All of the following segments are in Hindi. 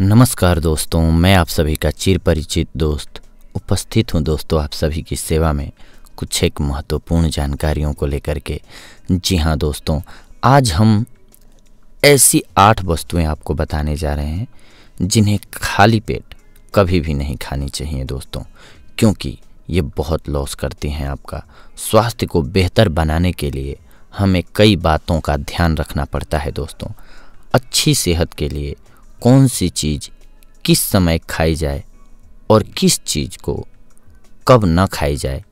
नमस्कार दोस्तों मैं आप सभी का चिर परिचित दोस्त उपस्थित हूं दोस्तों आप सभी की सेवा में कुछ एक महत्वपूर्ण जानकारियों को लेकर के जी हाँ दोस्तों आज हम ऐसी आठ वस्तुएं आपको बताने जा रहे हैं जिन्हें खाली पेट कभी भी नहीं खानी चाहिए दोस्तों क्योंकि ये बहुत लॉस करती हैं आपका स्वास्थ्य को बेहतर बनाने के लिए हमें कई बातों का ध्यान रखना पड़ता है दोस्तों अच्छी सेहत के लिए कौन सी चीज़ किस समय खाई जाए और किस चीज़ को कब न खाई जाए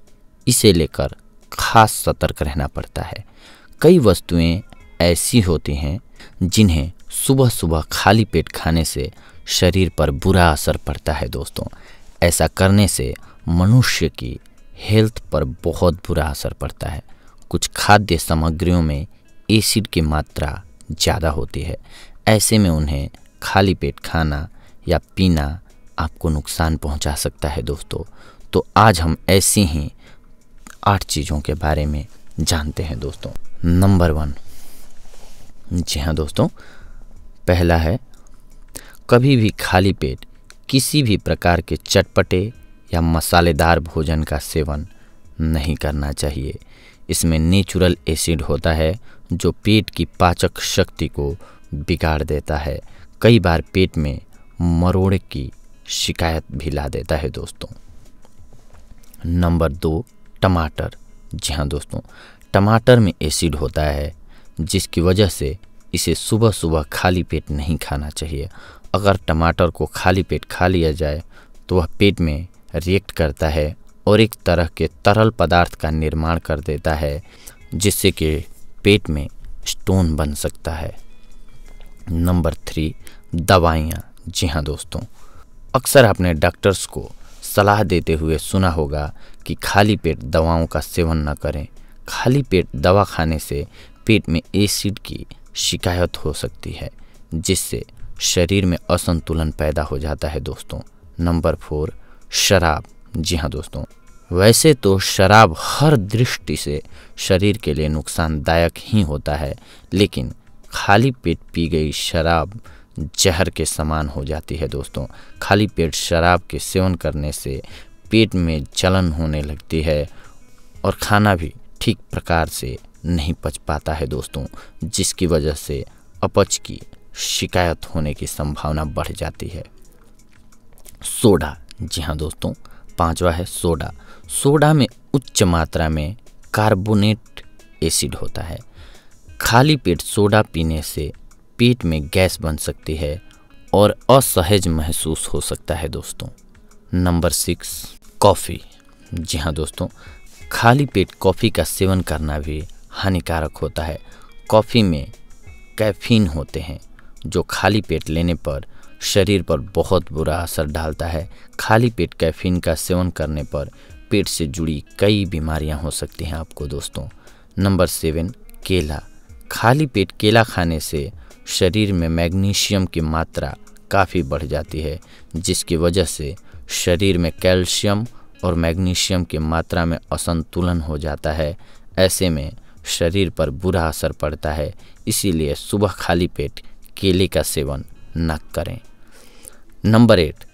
इसे लेकर खास सतर्क रहना पड़ता है कई वस्तुएं ऐसी होती हैं जिन्हें सुबह सुबह खाली पेट खाने से शरीर पर बुरा असर पड़ता है दोस्तों ऐसा करने से मनुष्य की हेल्थ पर बहुत बुरा असर पड़ता है कुछ खाद्य सामग्रियों में एसिड की मात्रा ज़्यादा होती है ऐसे में उन्हें खाली पेट खाना या पीना आपको नुकसान पहुंचा सकता है दोस्तों तो आज हम ऐसी ही आठ चीज़ों के बारे में जानते हैं दोस्तों नंबर वन जी हाँ दोस्तों पहला है कभी भी खाली पेट किसी भी प्रकार के चटपटे या मसालेदार भोजन का सेवन नहीं करना चाहिए इसमें नेचुरल एसिड होता है जो पेट की पाचक शक्ति को बिगाड़ देता है कई बार पेट में मरोड़ की शिकायत भी ला देता है दोस्तों नंबर दो टमाटर जी हाँ दोस्तों टमाटर में एसिड होता है जिसकी वजह से इसे सुबह सुबह खाली पेट नहीं खाना चाहिए अगर टमाटर को खाली पेट खा लिया जाए तो वह पेट में रिएक्ट करता है और एक तरह के तरल पदार्थ का निर्माण कर देता है जिससे कि पेट में स्टोन बन सकता है नंबर थ्री दवाइयाँ जी हाँ दोस्तों अक्सर आपने डॉक्टर्स को सलाह देते हुए सुना होगा कि खाली पेट दवाओं का सेवन न करें खाली पेट दवा खाने से पेट में एसिड की शिकायत हो सकती है जिससे शरीर में असंतुलन पैदा हो जाता है दोस्तों नंबर फोर शराब जी हाँ दोस्तों वैसे तो शराब हर दृष्टि से शरीर के लिए नुकसानदायक ही होता है लेकिन खाली पेट पी गई शराब जहर के समान हो जाती है दोस्तों खाली पेट शराब के सेवन करने से पेट में जलन होने लगती है और खाना भी ठीक प्रकार से नहीं पच पाता है दोस्तों जिसकी वजह से अपच की शिकायत होने की संभावना बढ़ जाती है सोडा जी हाँ दोस्तों पांचवा है सोडा सोडा में उच्च मात्रा में कार्बोनेट एसिड होता है खाली पेट सोडा पीने से पेट में गैस बन सकती है और असहज महसूस हो सकता है दोस्तों नंबर सिक्स कॉफ़ी जी हाँ दोस्तों खाली पेट कॉफ़ी का सेवन करना भी हानिकारक होता है कॉफ़ी में कैफीन होते हैं जो खाली पेट लेने पर शरीर पर बहुत बुरा असर डालता है खाली पेट कैफीन का सेवन करने पर पेट से जुड़ी कई बीमारियां हो सकती हैं आपको दोस्तों नंबर सेवन केला खाली पेट केला खाने से शरीर में मैग्नीशियम की मात्रा काफ़ी बढ़ जाती है जिसकी वजह से शरीर में कैल्शियम और मैग्नीशियम की मात्रा में असंतुलन हो जाता है ऐसे में शरीर पर बुरा असर पड़ता है इसीलिए सुबह खाली पेट केले का सेवन न करें नंबर एट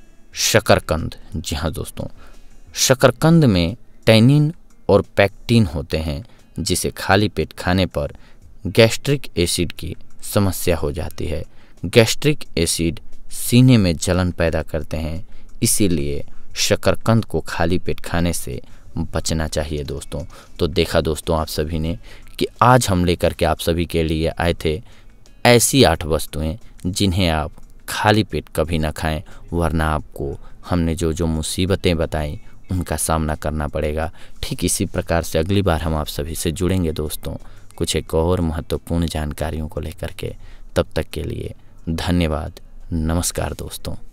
शकरकंद जी हाँ दोस्तों शकरकंद में टैनिन और पैक्टीन होते हैं जिसे खाली पेट खाने पर गैस्ट्रिक एसिड की समस्या हो जाती है गैस्ट्रिक एसिड सीने में जलन पैदा करते हैं इसीलिए शकरकंद को खाली पेट खाने से बचना चाहिए दोस्तों तो देखा दोस्तों आप सभी ने कि आज हम लेकर के आप सभी के लिए आए थे ऐसी आठ वस्तुएं जिन्हें आप खाली पेट कभी ना खाएं वरना आपको हमने जो जो मुसीबतें बताई उनका सामना करना पड़ेगा ठीक इसी प्रकार से अगली बार हम आप सभी से जुड़ेंगे दोस्तों कुछ एक और महत्वपूर्ण जानकारियों को लेकर के तब तक के लिए धन्यवाद नमस्कार दोस्तों